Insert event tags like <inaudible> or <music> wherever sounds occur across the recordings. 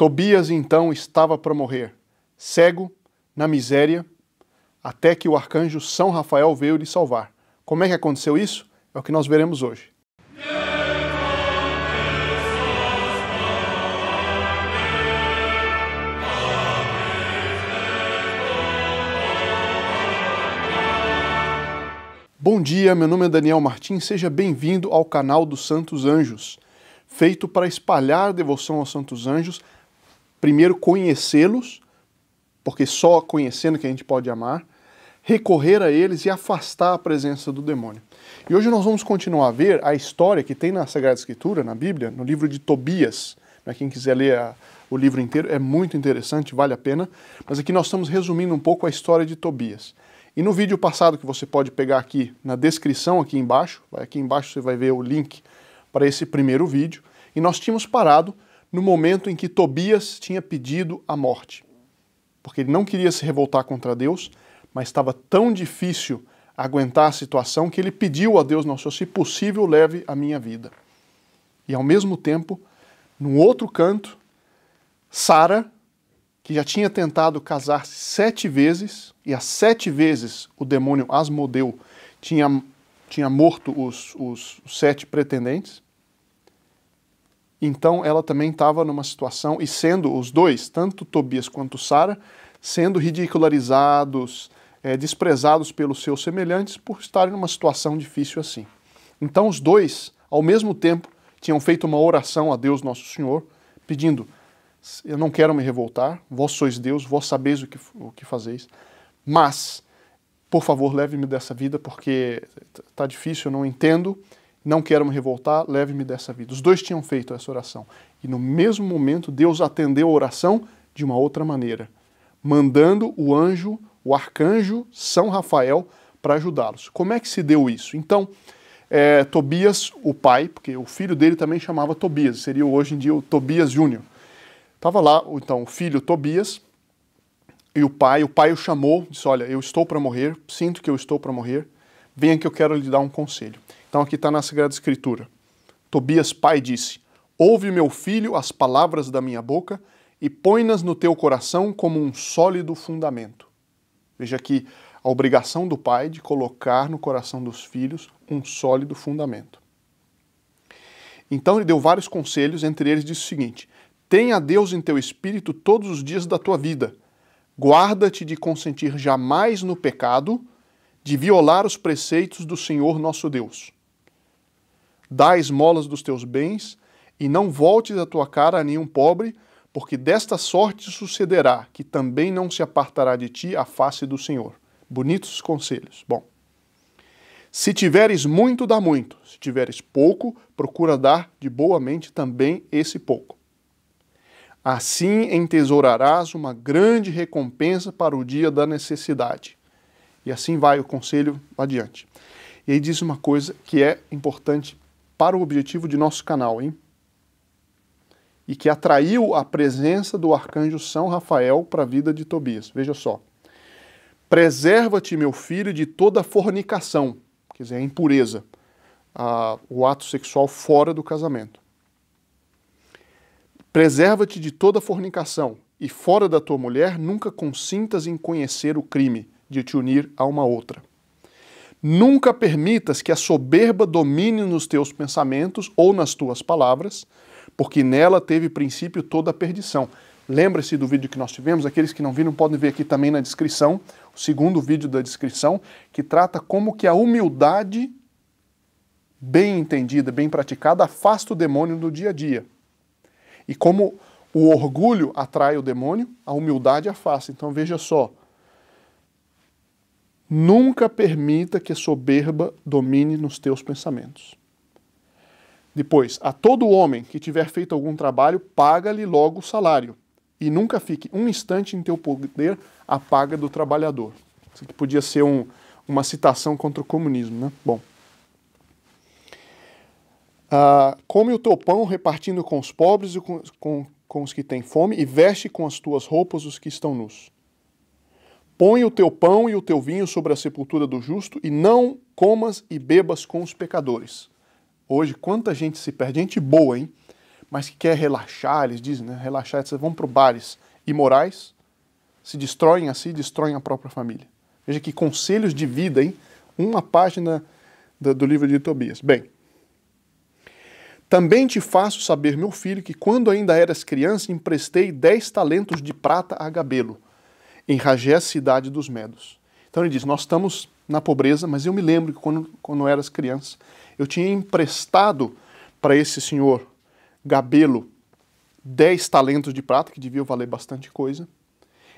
Tobias então estava para morrer, cego, na miséria, até que o arcanjo São Rafael veio lhe salvar. Como é que aconteceu isso? É o que nós veremos hoje. Bom dia, meu nome é Daniel Martins, seja bem-vindo ao canal dos Santos Anjos, feito para espalhar devoção aos Santos Anjos primeiro conhecê-los, porque só conhecendo que a gente pode amar, recorrer a eles e afastar a presença do demônio. E hoje nós vamos continuar a ver a história que tem na Sagrada Escritura, na Bíblia, no livro de Tobias. Né? Quem quiser ler a, o livro inteiro, é muito interessante, vale a pena. Mas aqui nós estamos resumindo um pouco a história de Tobias. E no vídeo passado, que você pode pegar aqui na descrição, aqui embaixo, aqui embaixo você vai ver o link para esse primeiro vídeo, e nós tínhamos parado no momento em que Tobias tinha pedido a morte. Porque ele não queria se revoltar contra Deus, mas estava tão difícil aguentar a situação que ele pediu a Deus, nosso Senhor, se possível, leve a minha vida. E ao mesmo tempo, num outro canto, Sara, que já tinha tentado casar-se sete vezes, e as sete vezes o demônio Asmodeu tinha, tinha morto os, os sete pretendentes, então ela também estava numa situação, e sendo os dois, tanto Tobias quanto Sara, sendo ridicularizados, é, desprezados pelos seus semelhantes por estarem numa situação difícil assim. Então os dois, ao mesmo tempo, tinham feito uma oração a Deus Nosso Senhor, pedindo: Eu não quero me revoltar, vós sois Deus, vós sabeis o que, o que fazeis, mas, por favor, leve-me dessa vida, porque está difícil, eu não entendo, não quero me revoltar, leve-me dessa vida. Os dois tinham feito essa oração. E no mesmo momento, Deus atendeu a oração de uma outra maneira, mandando o anjo, o arcanjo São Rafael, para ajudá-los. Como é que se deu isso? Então, é, Tobias, o pai, porque o filho dele também chamava Tobias, seria hoje em dia o Tobias Júnior. Estava lá, então, o filho Tobias e o pai. O pai o chamou, disse: Olha, eu estou para morrer, sinto que eu estou para morrer, venha que eu quero lhe dar um conselho. Então aqui está na Sagrada Escritura. Tobias pai disse: Ouve, meu filho, as palavras da minha boca e põe-nas no teu coração como um sólido fundamento. Veja aqui a obrigação do pai de colocar no coração dos filhos um sólido fundamento. Então ele deu vários conselhos, entre eles disse o seguinte: Tenha Deus em teu espírito todos os dias da tua vida. Guarda-te de consentir jamais no pecado, de violar os preceitos do Senhor nosso Deus dá esmolas dos teus bens, e não voltes a tua cara a nenhum pobre, porque desta sorte sucederá, que também não se apartará de ti a face do Senhor. Bonitos conselhos. Bom, se tiveres muito, dá muito. Se tiveres pouco, procura dar de boa mente também esse pouco. Assim entesourarás uma grande recompensa para o dia da necessidade. E assim vai o conselho adiante. E aí diz uma coisa que é importante para o objetivo de nosso canal, hein? E que atraiu a presença do arcanjo São Rafael para a vida de Tobias. Veja só. Preserva-te, meu filho, de toda fornicação, quer dizer, a impureza, a, o ato sexual fora do casamento. Preserva-te de toda fornicação, e fora da tua mulher nunca consintas em conhecer o crime de te unir a uma outra. Nunca permitas que a soberba domine nos teus pensamentos ou nas tuas palavras, porque nela teve princípio toda a perdição. Lembra-se do vídeo que nós tivemos, aqueles que não viram podem ver aqui também na descrição, o segundo vídeo da descrição, que trata como que a humildade bem entendida, bem praticada, afasta o demônio do dia a dia. E como o orgulho atrai o demônio, a humildade afasta. Então veja só, Nunca permita que a soberba domine nos teus pensamentos. Depois, a todo homem que tiver feito algum trabalho, paga-lhe logo o salário. E nunca fique um instante em teu poder a paga do trabalhador. Isso aqui podia ser um, uma citação contra o comunismo, né? Bom. Ah, come o teu pão repartindo com os pobres e com, com, com os que têm fome, e veste com as tuas roupas os que estão nus. Põe o teu pão e o teu vinho sobre a sepultura do justo e não comas e bebas com os pecadores. Hoje, quanta gente se perde, gente boa, hein? Mas que quer relaxar, eles dizem, né? Relaxar, eles vão para bares imorais, se destroem assim, destroem a própria família. Veja que conselhos de vida, hein? Uma página do, do livro de Tobias. Bem, também te faço saber, meu filho, que quando ainda eras criança, emprestei dez talentos de prata a Gabelo em a cidade dos medos. Então ele diz: Nós estamos na pobreza, mas eu me lembro que quando, quando eras criança, eu tinha emprestado para esse senhor Gabelo 10 talentos de prata, que deviam valer bastante coisa,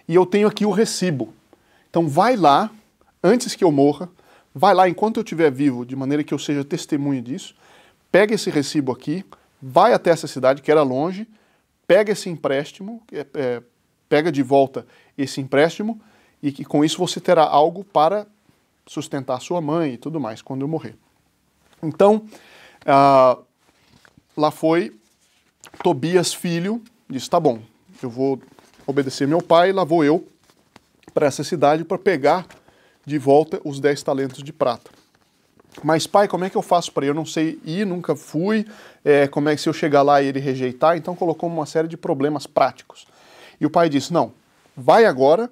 e eu tenho aqui o recibo. Então vai lá, antes que eu morra, vai lá enquanto eu estiver vivo, de maneira que eu seja testemunho disso, pega esse recibo aqui, vai até essa cidade que era longe, pega esse empréstimo, é, é, pega de volta esse empréstimo e que com isso você terá algo para sustentar sua mãe e tudo mais quando eu morrer. Então, ah, lá foi Tobias filho, disse: tá bom, eu vou obedecer meu pai, lá vou eu para essa cidade para pegar de volta os 10 talentos de prata. Mas pai, como é que eu faço para ir? Eu não sei ir, nunca fui. É, como é que se eu chegar lá e ele rejeitar? Então colocou uma série de problemas práticos. E o pai disse: Não, vai agora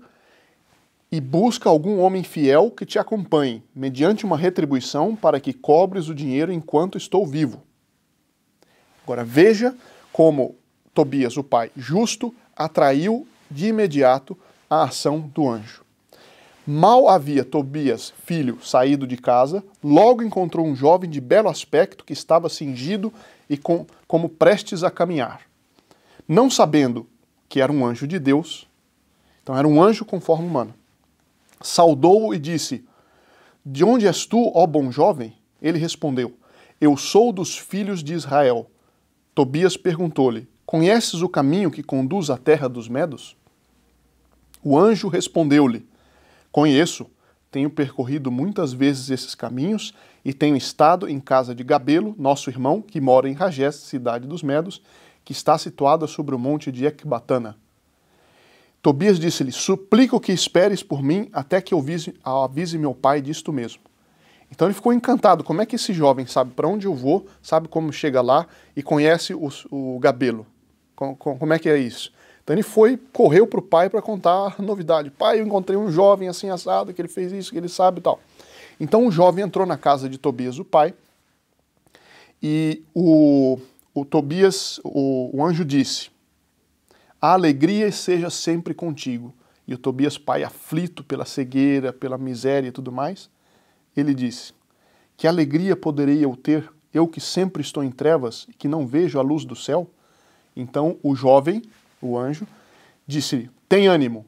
e busca algum homem fiel que te acompanhe, mediante uma retribuição, para que cobres o dinheiro enquanto estou vivo. Agora veja como Tobias, o pai justo, atraiu de imediato a ação do anjo. Mal havia Tobias, filho, saído de casa, logo encontrou um jovem de belo aspecto que estava cingido e com, como prestes a caminhar. Não sabendo que era um anjo de Deus, então era um anjo com forma humana, saudou-o e disse: De onde és tu, ó bom jovem? Ele respondeu: Eu sou dos filhos de Israel. Tobias perguntou-lhe: Conheces o caminho que conduz à terra dos Medos? O anjo respondeu-lhe: Conheço, tenho percorrido muitas vezes esses caminhos e tenho estado em casa de Gabelo, nosso irmão, que mora em Rajés, cidade dos Medos, que está situada sobre o monte de Ecbatana. Tobias disse-lhe: Suplico que esperes por mim até que eu avise, avise meu pai disto mesmo. Então ele ficou encantado. Como é que esse jovem sabe para onde eu vou, sabe como chega lá e conhece o, o Gabelo? Como, como é que é isso? Então ele foi, correu para o pai para contar a novidade. Pai, eu encontrei um jovem assim assado, que ele fez isso, que ele sabe e tal. Então o jovem entrou na casa de Tobias, o pai, e o o Tobias, o, o anjo disse: A alegria seja sempre contigo. E o Tobias, pai aflito pela cegueira, pela miséria e tudo mais, ele disse: Que alegria poderei eu ter, eu que sempre estou em trevas e que não vejo a luz do céu? Então o jovem, o anjo, disse: Tem ânimo,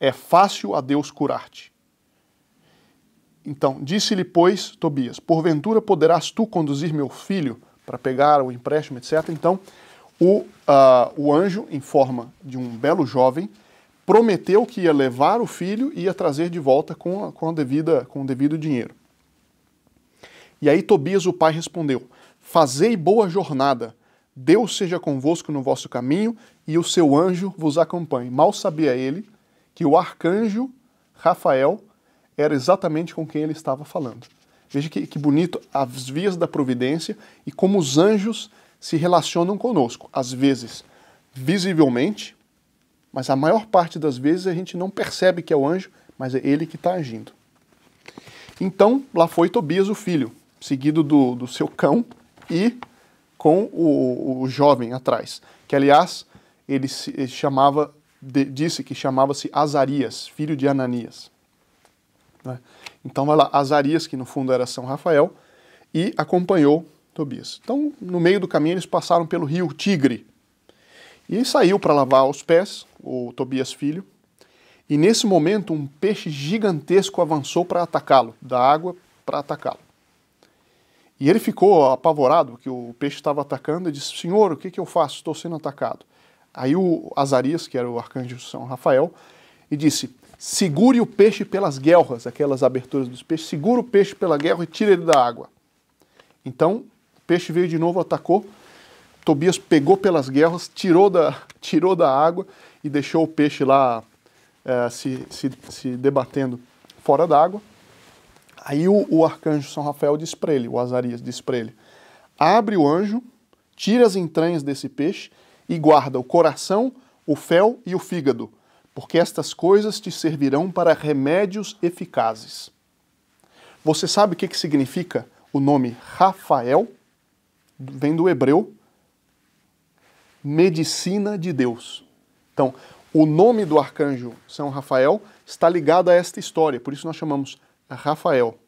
é fácil a Deus curar-te. Então disse-lhe, pois, Tobias: Porventura poderás tu conduzir meu filho para pegar o empréstimo, etc. Então, o, uh, o anjo, em forma de um belo jovem, prometeu que ia levar o filho e ia trazer de volta com, a, com, a devida, com o devido dinheiro. E aí Tobias, o pai, respondeu: Fazei boa jornada, Deus seja convosco no vosso caminho e o seu anjo vos acompanhe. Mal sabia ele que o arcanjo Rafael era exatamente com quem ele estava falando. Veja que, que bonito as vias da providência e como os anjos se relacionam conosco. Às vezes, visivelmente, mas a maior parte das vezes a gente não percebe que é o anjo, mas é ele que está agindo. Então, lá foi Tobias, o filho, seguido do, do seu cão e com o, o jovem atrás, que aliás ele, se, ele chamava, de, disse que chamava-se Azarias, filho de Ananias. Né? Então vai lá, Azarias, que no fundo era São Rafael, e acompanhou Tobias. Então, no meio do caminho, eles passaram pelo rio Tigre. E saiu para lavar os pés, o Tobias filho, e nesse momento um peixe gigantesco avançou para atacá-lo, da água para atacá-lo. E ele ficou apavorado que o peixe estava atacando e disse: Senhor, o que, que eu faço? Estou sendo atacado. Aí o Azarias, que era o arcanjo de São Rafael, e disse: Segure o peixe pelas guelras, aquelas aberturas dos peixes. Segura o peixe pela guerra e tira ele da água. Então, o peixe veio de novo, atacou. Tobias pegou pelas guerras, tirou da, <laughs> tirou da água e deixou o peixe lá é, se, se, se, debatendo fora d'água. Aí o, o arcanjo São Rafael diz para ele, o Azarias diz para ele, abre o anjo, tira as entranhas desse peixe e guarda o coração, o fel e o fígado porque estas coisas te servirão para remédios eficazes. Você sabe o que, significa o nome Rafael? Vem do hebreu, medicina de Deus. Então, o nome do arcanjo São Rafael está ligado a esta história, por isso nós chamamos Rafael.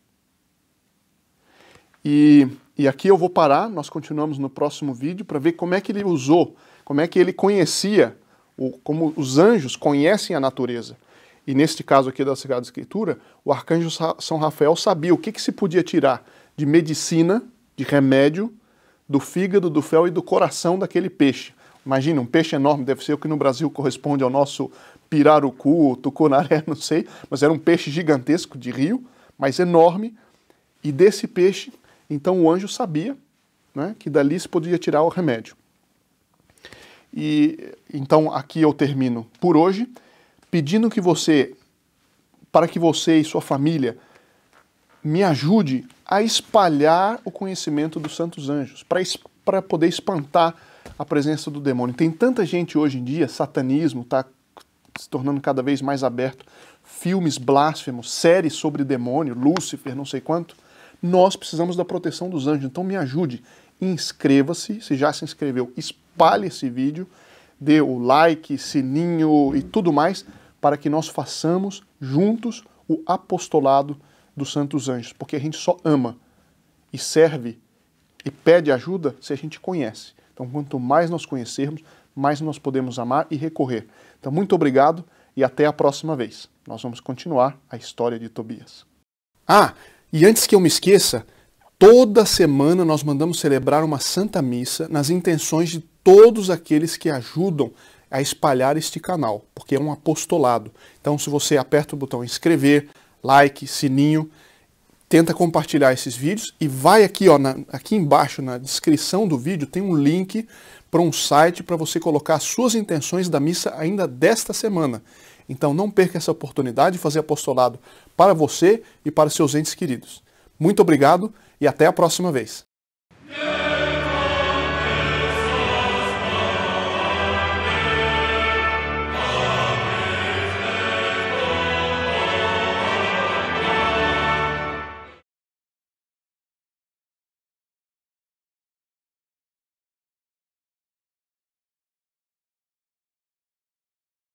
E, e aqui eu vou parar, nós continuamos no próximo vídeo para ver como é que ele usou, como é que ele conhecia o, como os anjos conhecem a natureza. E neste caso aqui da Sagrada Escritura, o arcanjo São Rafael sabia o que, que se podia tirar de medicina, de remédio, do fígado, do fel e do coração daquele peixe. Imagina, um peixe enorme, deve ser o que no Brasil corresponde ao nosso pirarucu, tucunaré, <laughs> não sei, mas era um peixe gigantesco de rio, mas enorme, e desse peixe, então o anjo sabia né, que dali se podia tirar o remédio. E então aqui eu termino por hoje, pedindo que você, para que você e sua família me ajude a espalhar o conhecimento dos santos anjos, para poder espantar a presença do demônio. Tem tanta gente hoje em dia, satanismo está se tornando cada vez mais aberto, filmes blasfemos, séries sobre demônio, Lúcifer, não sei quanto. Nós precisamos da proteção dos anjos, então me ajude inscreva-se, se já se inscreveu, espalhe esse vídeo, dê o like, sininho e tudo mais, para que nós façamos juntos o apostolado dos santos anjos, porque a gente só ama e serve e pede ajuda se a gente conhece. Então, quanto mais nós conhecermos, mais nós podemos amar e recorrer. Então, muito obrigado e até a próxima vez. Nós vamos continuar a história de Tobias. Ah, e antes que eu me esqueça, Toda semana nós mandamos celebrar uma Santa Missa nas intenções de todos aqueles que ajudam a espalhar este canal, porque é um apostolado. Então, se você aperta o botão inscrever, like, sininho, tenta compartilhar esses vídeos e vai aqui, ó, na, aqui embaixo na descrição do vídeo tem um link para um site para você colocar suas intenções da missa ainda desta semana. Então não perca essa oportunidade de fazer apostolado para você e para seus entes queridos. Muito obrigado e até a próxima vez.